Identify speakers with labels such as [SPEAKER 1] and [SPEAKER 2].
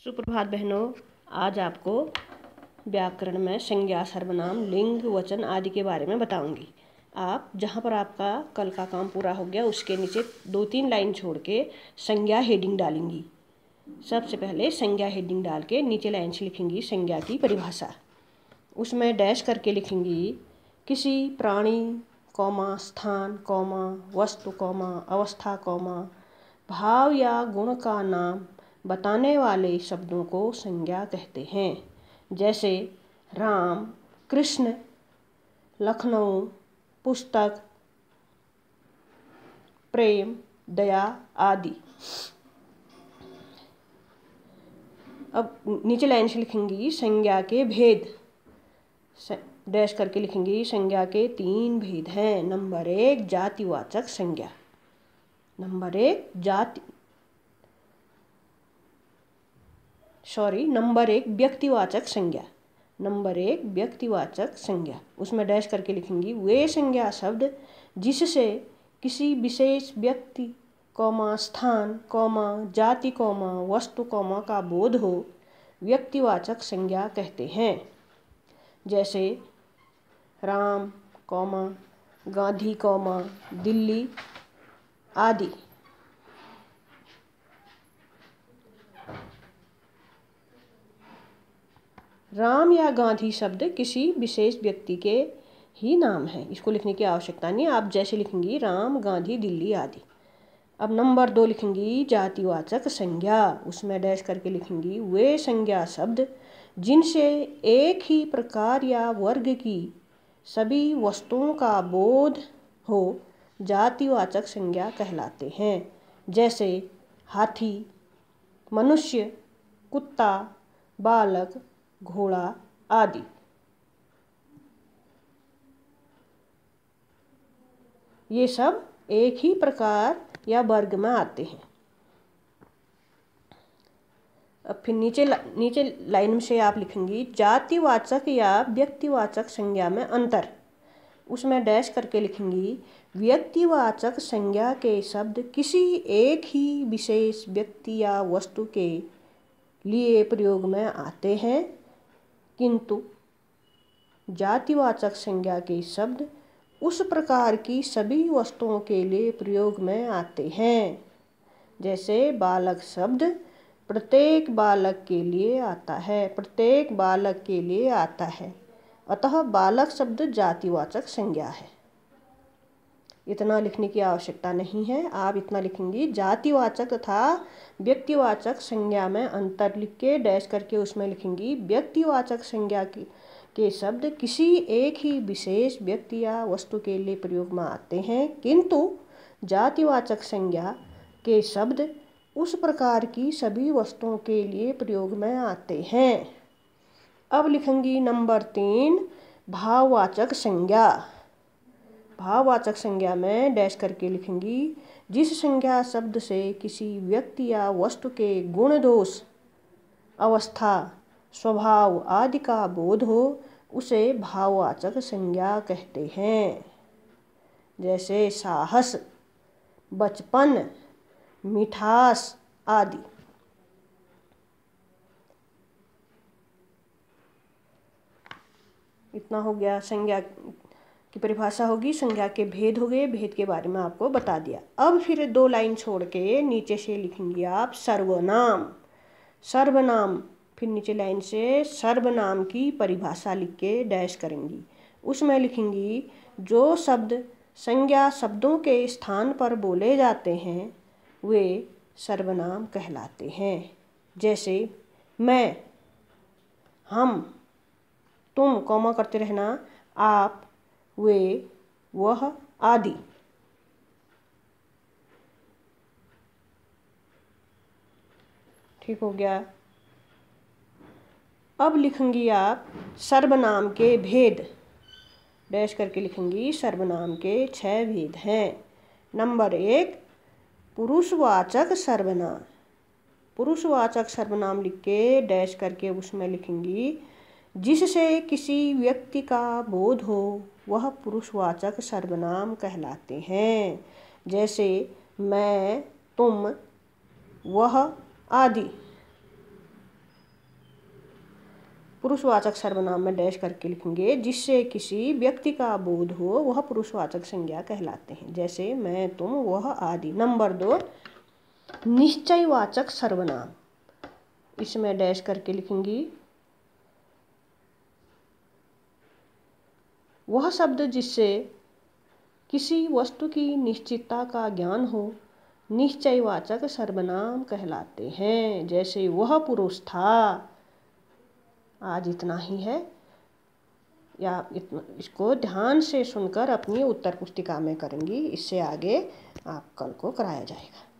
[SPEAKER 1] सुप्रभात बहनों आज आपको व्याकरण में संज्ञा सर्वनाम लिंग वचन आदि के बारे में बताऊंगी आप जहाँ पर आपका कल का काम पूरा हो गया उसके नीचे दो तीन लाइन छोड़ के संज्ञा हेडिंग डालेंगी सबसे पहले संज्ञा हेडिंग डाल के नीचे लाइन से लिखेंगी संज्ञा की परिभाषा उसमें डैश करके लिखेंगी किसी प्राणी कौमा स्थान कौमा वस्तु कौमा अवस्था कौमा भाव या गुण का नाम बताने वाले शब्दों को संज्ञा कहते हैं जैसे राम कृष्ण लखनऊ पुस्तक प्रेम दया आदि अब नीचे लाइन से लिखेंगी संज्ञा के भेद डैश करके लिखेंगी संज्ञा के तीन भेद हैं नंबर एक जातिवाचक संज्ञा नंबर एक जाति सॉरी नंबर एक व्यक्तिवाचक संज्ञा नंबर एक व्यक्तिवाचक संज्ञा उसमें डैश करके लिखेंगी वे संज्ञा शब्द जिससे किसी विशेष व्यक्ति कौमा स्थान कौमा जाति कौमा वस्तु कौमा का बोध हो व्यक्तिवाचक संज्ञा कहते हैं जैसे राम कौमा गांधी कौमा दिल्ली आदि राम या गांधी शब्द किसी विशेष व्यक्ति के ही नाम है इसको लिखने की आवश्यकता नहीं आप जैसे लिखेंगी राम गांधी दिल्ली आदि अब नंबर दो लिखेंगी जातिवाचक संज्ञा उसमें डैश करके लिखेंगी वे संज्ञा शब्द जिनसे एक ही प्रकार या वर्ग की सभी वस्तुओं का बोध हो जातिवाचक संज्ञा कहलाते हैं जैसे हाथी मनुष्य कुत्ता बालक घोड़ा आदि ये सब एक ही प्रकार या वर्ग में आते हैं अब फिर नीचे ला, नीचे लाइन से आप लिखेंगी जातिवाचक या व्यक्तिवाचक संज्ञा में अंतर उसमें डैश करके लिखेंगी व्यक्तिवाचक संज्ञा के शब्द किसी एक ही विशेष व्यक्ति या वस्तु के लिए प्रयोग में आते हैं किंतु जातिवाचक संज्ञा के शब्द उस प्रकार की सभी वस्तुओं के लिए प्रयोग में आते हैं जैसे बालक शब्द प्रत्येक बालक के लिए आता है प्रत्येक बालक के लिए आता है अतः बालक शब्द जातिवाचक संज्ञा है इतना लिखने की आवश्यकता नहीं है आप इतना लिखेंगी जातिवाचक तथा व्यक्तिवाचक संज्ञा में अंतर लिख के डैश करके उसमें लिखेंगी व्यक्तिवाचक संज्ञा की के शब्द किसी एक ही विशेष व्यक्ति या वस्तु के लिए प्रयोग में आते हैं किंतु जातिवाचक संज्ञा के शब्द उस प्रकार की सभी वस्तुओं के लिए प्रयोग में आते हैं अब लिखेंगी नंबर तीन भाववाचक संज्ञा भाववाचक संज्ञा में डैश करके लिखेंगी जिस संज्ञा शब्द से किसी व्यक्ति या वस्तु के गुण दोष अवस्था स्वभाव आदि का बोध हो उसे भाववाचक संज्ञा कहते हैं जैसे साहस बचपन मिठास आदि इतना हो गया संज्ञा की परिभाषा होगी संज्ञा के भेद हो गए भेद के बारे में आपको बता दिया अब फिर दो लाइन छोड़ के नीचे से लिखेंगे आप सर्वनाम सर्वनाम फिर नीचे लाइन से सर्वनाम की परिभाषा लिख के डैश करेंगी उसमें लिखेंगी जो शब्द संज्ञा शब्दों के स्थान पर बोले जाते हैं वे सर्वनाम कहलाते हैं जैसे मैं हम तुम कौमा करते रहना आप वे वह आदि ठीक हो गया अब लिखेंगी आप सर्वनाम के भेद डैश करके लिखेंगी सर्वनाम के छह भेद हैं नंबर एक पुरुषवाचक सर्वनाम पुरुषवाचक सर्वनाम लिख के डैश करके उसमें लिखेंगी जिससे किसी व्यक्ति का बोध हो वह पुरुषवाचक सर्वनाम कहलाते हैं जैसे मैं तुम वह आदि पुरुषवाचक सर्वनाम में डैश करके लिखेंगे जिससे किसी व्यक्ति का बोध हो वह पुरुषवाचक संज्ञा कहलाते हैं जैसे मैं तुम वह आदि नंबर दो निश्चयवाचक सर्वनाम इसमें डैश करके लिखेंगी वह शब्द जिससे किसी वस्तु की निश्चितता का ज्ञान हो निश्चयवाचक सर्वनाम कहलाते हैं जैसे वह पुरुष था आज इतना ही है या इतना इसको ध्यान से सुनकर अपनी उत्तर पुस्तिका में करेंगी इससे आगे आप कल को कराया जाएगा